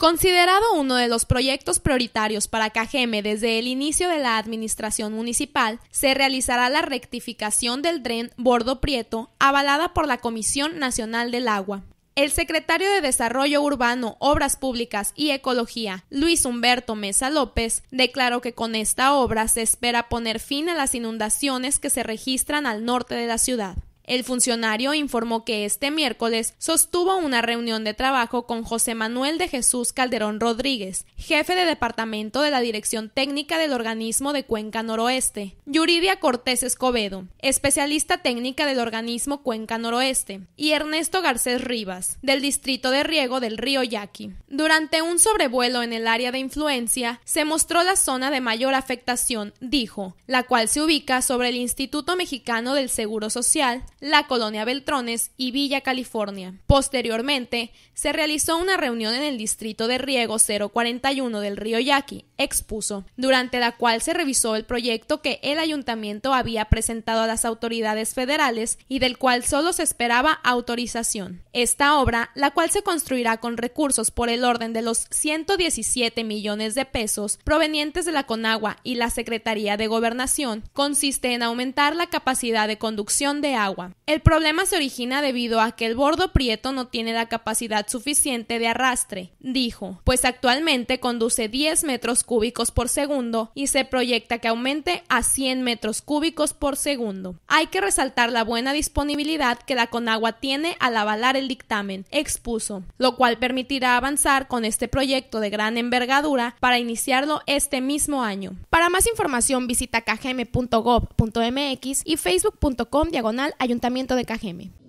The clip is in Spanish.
Considerado uno de los proyectos prioritarios para Cajeme desde el inicio de la administración municipal, se realizará la rectificación del dren Bordo Prieto, avalada por la Comisión Nacional del Agua. El secretario de Desarrollo Urbano, Obras Públicas y Ecología, Luis Humberto Mesa López, declaró que con esta obra se espera poner fin a las inundaciones que se registran al norte de la ciudad. El funcionario informó que este miércoles sostuvo una reunión de trabajo con José Manuel de Jesús Calderón Rodríguez, jefe de departamento de la Dirección Técnica del Organismo de Cuenca Noroeste, Yuridia Cortés Escobedo, especialista técnica del Organismo Cuenca Noroeste, y Ernesto Garcés Rivas, del Distrito de Riego del Río Yaqui. Durante un sobrevuelo en el área de influencia, se mostró la zona de mayor afectación, dijo, la cual se ubica sobre el Instituto Mexicano del Seguro Social, la colonia Beltrones y Villa California. Posteriormente, se realizó una reunión en el distrito de riego 041 del río Yaqui, expuso, durante la cual se revisó el proyecto que el ayuntamiento había presentado a las autoridades federales y del cual solo se esperaba autorización. Esta obra, la cual se construirá con recursos por el orden de los 117 millones de pesos provenientes de la Conagua y la Secretaría de Gobernación, consiste en aumentar la capacidad de conducción de agua. El problema se origina debido a que el bordo prieto no tiene la capacidad suficiente de arrastre, dijo, pues actualmente conduce 10 metros cúbicos por segundo y se proyecta que aumente a 100 metros cúbicos por segundo. Hay que resaltar la buena disponibilidad que la Conagua tiene al avalar el dictamen, expuso, lo cual permitirá avanzar con este proyecto de gran envergadura para iniciarlo este mismo año. Para más información visita kgm.gov.mx y facebook.com diagonal ayuntamiento de Cajeme.